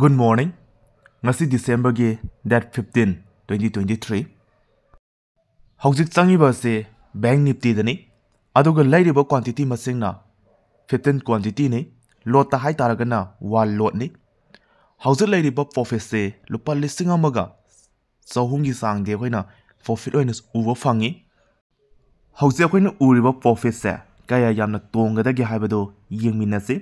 Good morning. ꯉꯁꯤ ꯗꯤꯁꯦꯝꯕꯔꯒꯤ date 15, 2023. ꯍꯧꯖꯤꯛ ꯆꯪꯉꯤꯕ ꯑꯁꯤ ꯕꯦꯡ ꯅꯤꯐꯇꯤꯗꯅꯤ ꯑꯗꯨꯒ ꯂꯩꯔꯤꯕ ꯀ꯭ꯋꯥꯟꯇꯤꯇꯤ ꯃꯁꯤꯡꯅ 15 ꯀ꯭ꯋꯥꯟꯇꯤꯇꯤꯅꯤ ꯂꯣꯠꯇ ꯍꯥꯏꯇꯥꯔꯒꯅ 1 ꯂꯣꯠꯅꯤ ꯍꯧꯖꯤꯛ ꯂꯩꯔꯤꯕ ꯄ꯭ꯔꯣꯐꯤꯠꯁꯦ ꯂꯨꯄꯥ ꯂꯤꯁꯤꯡ ꯑꯃꯒ ꯆꯍꯨꯝꯒꯤ ꯆꯥꯡꯗꯤ ꯑꯩꯈꯣꯏꯅ ꯄ꯭ꯔꯣꯐꯤꯠ ꯑꯣꯏꯅ ꯎꯕ ꯐꯪꯉꯤ ꯍꯧꯖꯤꯛ ꯑꯩꯈꯣꯏꯅ ꯎꯔꯤꯕ ꯄ꯭ꯔꯣꯐꯤꯠꯁꯦ ꯀꯌꯥ ꯌꯥꯝꯅ ꯇꯣꯡꯒꯗꯒꯦ ꯍꯥꯏꯕꯗꯨ ꯌꯦꯡꯃꯤꯟꯅꯁꯤ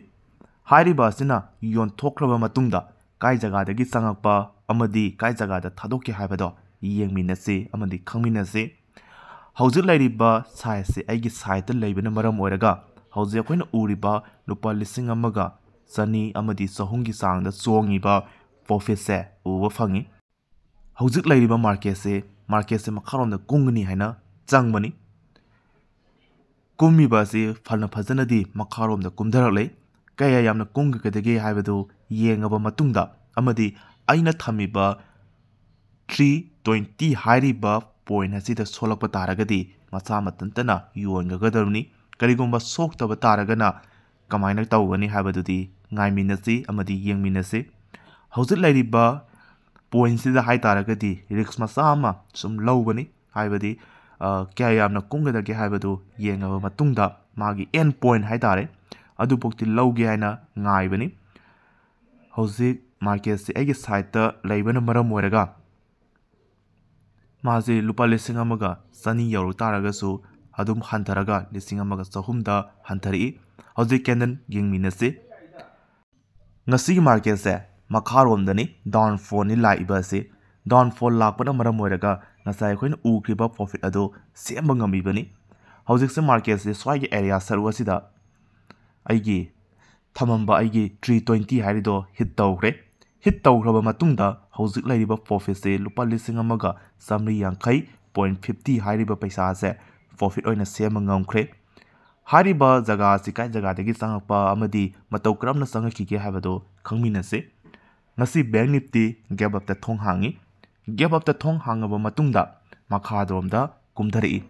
ꯍꯥꯏꯔꯤꯕ ꯑꯁꯤꯅ ꯌꯣꯟꯊꯣꯛꯈ꯭ꯔꯕ ꯃꯇꯨꯡꯗ ꯀꯥꯏ ꯖꯒꯥꯗꯒꯤ ꯆꯪꯉꯛꯄ ꯑꯃꯗꯤ ꯀꯥꯏ ꯖꯒꯥꯗ ꯊꯥꯗꯣꯛꯈꯤ ꯍꯥꯏꯕꯗꯣ ꯌꯦꯡꯃꯤꯟꯅꯁꯤ ꯑꯃꯗꯤ ꯈꯪꯃꯤꯟꯅꯁꯤ ꯍꯧꯖꯤꯛ ꯂꯩꯔꯤꯕ ꯁꯥꯏꯖꯁꯤ ꯑꯩꯒꯤ ꯁꯥꯏꯠꯇ ꯂꯩꯕꯅ ꯃꯔꯝ ꯑꯣꯏꯔꯒ ꯍꯧꯖꯤꯛ ꯑꯩꯈꯣꯏꯅ ꯎꯔꯤꯕ ꯂꯨꯄꯥ ꯂꯤꯁꯤꯡ ꯑꯃꯒ ꯆꯅꯤ ꯑꯃꯗꯤ ꯆꯍꯨꯝꯒꯤ ꯆꯥꯡꯗ ꯆꯣꯡꯉꯤꯕ ꯄ꯭ꯔꯣꯐꯤꯠꯁꯦ ꯎꯕ ꯐꯪꯉꯤ ꯍꯧꯖꯤꯛ ꯂꯩꯔꯤꯕ ꯃꯥꯔꯀꯦꯠꯁꯦ ꯃꯥꯔꯀꯦꯠꯁꯦ ꯃꯈꯥꯔꯣꯝꯗ ꯀꯨꯡꯒꯅꯤ ꯍꯥꯏꯅ ꯆꯪꯕꯅꯤ ꯀꯨꯝꯃꯤꯕ ꯑꯁꯤ ꯐꯅ ꯐꯖꯅꯗꯤ ꯃꯈꯥꯔꯣꯝꯗ ꯀꯨꯝꯊꯔꯛꯂꯦ ꯀꯌꯥ ꯌꯥꯝꯅ ꯀꯨꯡꯒꯗꯒꯦ ꯍꯥꯏꯕꯗꯨ ꯌꯦꯡꯉꯕ ꯃꯇꯨꯡꯗ ꯑꯃꯗꯤ ꯑꯩꯅ ꯊꯝꯃꯤꯕ ꯊ꯭ꯔꯤ ꯇ꯭ꯋꯦꯟꯇꯤ ꯍꯥꯏꯔꯤꯕ ꯄꯣꯏꯟ ꯑꯁꯤꯗ ꯁꯣꯜꯂꯛꯄ ꯇꯥꯔꯒꯗꯤ ꯃꯁꯥ ꯃꯊꯟꯇꯅ ꯌꯣꯟꯒꯗꯕꯅꯤ ꯀꯔꯤꯒꯨꯝꯕ ꯁꯣꯛꯇꯕ ꯇꯥꯔꯒꯅ ꯀꯃꯥꯏꯅ ꯇꯧꯒꯅꯤ ꯍꯥꯏꯕꯗꯨꯗꯤ ꯉꯥꯏꯃꯤꯟꯅꯁꯤ ꯑꯃꯗꯤ ꯌꯦꯡꯃꯤꯟꯅꯁꯤ ꯍꯧꯖꯤꯛ ꯂꯩꯔꯤꯕ ꯄꯣꯏꯟꯁꯤꯗ ꯍꯥꯏ ꯇꯥꯔꯒꯗꯤ ꯔꯤꯛꯁ ꯃꯆꯥ ꯑꯃ ꯁꯨꯝ ꯂꯧꯕꯅꯤ ꯍꯥꯏꯕꯗꯤ ꯀꯌꯥ ꯌꯥꯝꯅ ꯀꯨꯡꯒꯗꯒꯦ ꯍꯥꯏꯕꯗꯨ ꯌꯦꯡꯉꯕ ꯃꯇꯨꯡꯗ ꯃꯥꯒꯤ ꯑꯦꯟ ꯄꯣꯏꯟ ꯍꯥꯏ ꯇꯥꯔꯦ ꯑꯗꯨꯐꯥꯎꯗꯤ ꯂꯧꯒꯦ ꯍꯥꯏꯅ ꯉꯥꯏꯕꯅꯤ ꯍꯧꯖꯤꯛ ꯃꯥꯔꯀꯦꯠꯁꯦ ꯑꯩꯒꯤ ꯁꯥꯏꯠꯇ ꯂꯩꯕꯅ ꯃꯔꯝ ꯑꯣꯏꯔꯒ ꯃꯥꯁꯦ ꯂꯨꯄꯥ ꯂꯤꯁꯤꯡ ꯑꯃꯒ ꯆꯅꯤ ꯌꯧꯔꯛ ꯇꯥꯔꯒꯁꯨ ꯑꯗꯨꯝ ꯍꯟꯊꯔꯒ ꯂꯤꯁꯤꯡ ꯑꯃꯒ ꯆꯍꯨꯝꯗ ꯍꯟꯊꯔꯛꯏ ꯍꯧꯖꯤꯛ ꯀꯦꯟꯗꯜ ꯌꯦꯡꯃꯤꯟꯅꯁꯤ ꯉꯁꯤꯒꯤ ꯃꯥꯔꯀꯦꯠꯁꯦ ꯃꯈꯥꯔꯣꯝꯗꯅꯤ ꯗꯥꯎꯟꯐꯣꯜꯅꯤ ꯂꯥꯛꯏꯕ ꯑꯁꯤ ꯗꯥꯎꯟꯐꯣꯜ ꯂꯥꯛꯄꯅ ꯃꯔꯝ ꯑꯣꯏꯔꯒ ꯉꯁꯥꯏ ꯑꯩꯈꯣꯏꯅ ꯎꯈꯤꯕ ꯄ꯭ꯔꯣꯐꯤꯠ ꯑꯗꯨ ꯁꯦꯝꯕ ꯉꯝꯃꯤꯕꯅꯤ ꯍꯧꯖꯤꯛꯁꯦ ꯃꯥꯔꯀꯦꯠꯁꯦ ꯁ꯭ꯋꯥꯏꯒꯤ ꯑꯦꯔꯤꯌꯥ ꯁꯔꯨꯛ ꯑꯁꯤꯗ ꯑꯩꯒꯤ ꯊꯝꯃꯝꯕ ꯑꯩꯒꯤ ꯊ꯭ꯔꯤ ꯇ꯭ꯋꯦꯟꯇꯤ ꯍꯥꯏꯔꯤꯗꯣ ꯍꯤꯠ ꯇꯧꯈ꯭ꯔꯦ ꯍꯤꯠ ꯇꯧꯈ꯭ꯔꯕ ꯃꯇꯨꯡꯗ ꯍꯧꯖꯤꯛ ꯂꯩꯔꯤꯕ ꯄ꯭ꯔꯣꯐꯤꯠꯁꯦ ꯂꯨꯄꯥ ꯂꯤꯁꯤꯡ ꯑꯃꯒ ꯆꯥꯝꯃꯔꯤ ꯌꯥꯡꯈꯩ ꯄꯣꯏꯟ ꯐꯤꯐꯇꯤ ꯍꯥꯏꯔꯤꯕ ꯄꯩꯁꯥꯁꯦ ꯄ꯭ꯔꯣꯐꯤꯠ ꯑꯣꯏꯅ ꯁꯦꯝꯕ ꯉꯝꯈ꯭ꯔꯦ ꯍꯥꯏꯔꯤꯕ ꯖꯒꯥ ꯑꯁꯤ ꯀꯥꯏ ꯖꯒꯥꯗꯒꯤ ꯆꯪꯉꯛꯄ ꯑꯃꯗꯤ ꯃꯇꯧ ꯀꯔꯝꯅ ꯆꯪꯉꯛꯈꯤꯒꯦ ꯍꯥꯏꯕꯗꯣ ꯈꯪꯃꯤꯟꯅꯁꯤ ꯉꯁꯤ ꯕꯦꯡ ꯅꯤꯐꯇꯤ ꯒꯦꯞ ꯑꯞꯇ ꯊꯣꯡ ꯍꯥꯡꯉꯤ ꯒꯦꯞ ꯑꯞꯇ ꯊꯣꯡ ꯍꯥꯡꯉꯕ ꯃꯇꯨꯡꯗ ꯃꯈꯥꯔꯣꯝꯗ ꯀꯨꯝꯊꯔꯛꯏ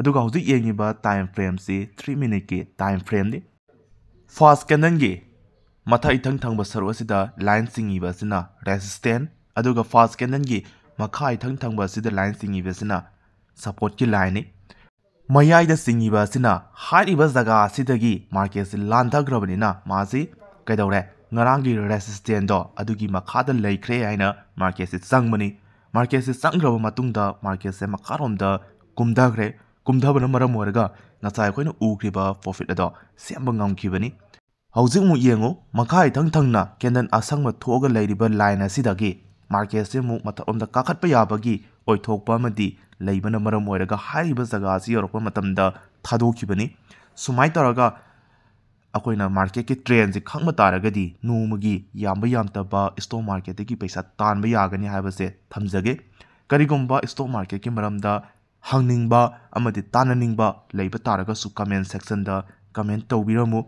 ꯑꯗꯨꯒ ꯍꯧꯖꯤꯛ ꯌꯦꯡꯉꯤꯕ ꯇꯥꯏꯝ ꯐ꯭ꯔꯦꯝꯁꯤ ꯊ꯭ꯔꯤ ꯃꯤꯅꯤꯠꯀꯤ ꯇꯥꯏꯝ ꯐ꯭ꯔꯦꯝꯅꯤ ꯐꯥꯁ ꯀꯦꯟꯗꯟꯒꯤ ꯃꯊꯛ ꯏꯊꯪ ꯊꯪꯕ ꯁꯔꯨꯛ ꯑꯁꯤꯗ ꯂꯥꯏꯟ ꯆꯤꯡꯏꯕ ꯑꯁꯤꯅ ꯔꯦꯁꯤꯁꯇꯦꯟ ꯑꯗꯨꯒ ꯐꯥꯁ ꯀꯦꯟꯗꯟꯒꯤ ꯃꯈꯥ ꯏꯊꯪ ꯊꯪꯕ ꯑꯁꯤꯗ ꯂꯥꯏꯟ ꯆꯤꯡꯏꯕ ꯑꯁꯤꯅ ꯁꯄꯣꯔꯠꯀꯤ ꯂꯥꯏꯟꯅꯤ ꯃꯌꯥꯏꯗ ꯆꯤꯡꯏꯕ ꯑꯁꯤꯅ ꯍꯥꯏꯔꯤꯕ ꯖꯒꯥ ꯑꯁꯤꯗꯒꯤ ꯃꯥꯔꯀꯦꯠꯁꯤ ꯂꯥꯟꯊꯈ꯭ꯔꯕꯅꯤꯅ ꯃꯥꯁꯤ ꯀꯩꯗꯧꯔꯦ ꯉꯔꯥꯡꯒꯤ ꯔꯦꯁꯤꯁꯇꯦꯟꯗꯣ ꯑꯗꯨꯒꯤ ꯃꯈꯥꯗ ꯂꯩꯈ꯭ꯔꯦ ꯍꯥꯏꯅ ꯃꯥꯔꯀꯦꯠꯁꯤ ꯆꯪꯕꯅꯤ ꯃꯥꯔꯀꯦꯠꯁꯤ ꯆꯪꯈ꯭ꯔꯕ ꯃꯇꯨꯡꯗ ꯃꯥꯔꯀꯦꯠꯁꯦ ꯃꯈꯥꯔꯣꯝꯗ ꯀꯨꯝꯊꯈ꯭ꯔꯦ ꯀꯨꯝꯊꯕꯅ ꯃꯔꯝ ꯑꯣꯏꯔꯒ ꯉꯁꯥꯏ ꯑꯩꯈꯣꯏꯅ ꯎꯈ꯭ꯔꯤꯕ ꯄ꯭ꯔꯣꯐꯤꯠ ꯑꯗꯣ ꯁꯦꯝꯕ ꯉꯝꯈꯤꯕꯅꯤ ꯍꯧꯖꯤꯛ ꯑꯃꯨꯛ ꯌꯦꯡꯉꯨ ꯃꯈꯥ ꯏꯊꯪ ꯊꯪꯅ ꯀꯦꯟꯗꯜ ꯑꯁꯪꯕ ꯊꯣꯛꯑꯒ ꯂꯩꯔꯤꯕ ꯂꯥꯏꯟ ꯑꯁꯤꯗꯒꯤ ꯃꯥꯔꯀꯦꯠꯁꯦ ꯑꯃꯨꯛ ꯃꯊꯛꯂꯣꯝꯗ ꯀꯥꯈꯠꯄ ꯌꯥꯕꯒꯤ ꯑꯣꯏꯊꯣꯛꯄ ꯑꯃꯗꯤ ꯂꯩꯕꯅ ꯃꯔꯝ ꯑꯣꯏꯔꯒ ꯍꯥꯏꯔꯤꯕ ꯖꯒꯥ ꯑꯁꯤ ꯌꯧꯔꯛꯄ ꯃꯇꯝꯗ ꯊꯥꯗꯣꯛꯈꯤꯕꯅꯤ ꯁꯨꯃꯥꯏꯅ ꯇꯧꯔꯒ ꯑꯩꯈꯣꯏꯅ ꯃꯥꯔꯀꯦꯠꯀꯤ ꯇ꯭ꯔꯦꯟꯁꯦ ꯈꯪꯕ ꯇꯥꯔꯒꯗꯤ ꯅꯣꯡꯃꯒꯤ ꯌꯥꯝꯕ ꯌꯥꯝꯗꯕ ꯁ꯭ꯇꯣꯛ ꯃꯥꯔꯀꯦꯠꯇꯒꯤ ꯄꯩꯁꯥ ꯇꯥꯟꯕ ꯌꯥꯒꯅꯤ ꯍꯥꯏꯕꯁꯦ ꯊꯝꯖꯒꯦ ꯀꯔꯤꯒꯨꯝꯕ ꯁ꯭ꯇꯣꯛ ꯃꯥꯔꯀꯦꯠꯀꯤ ꯃꯔꯝꯗ hang ning ba ama di ta na ning ba lei ba ta ra ga su section da comment tau bi ra mu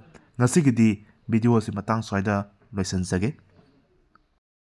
video si matang tang swai da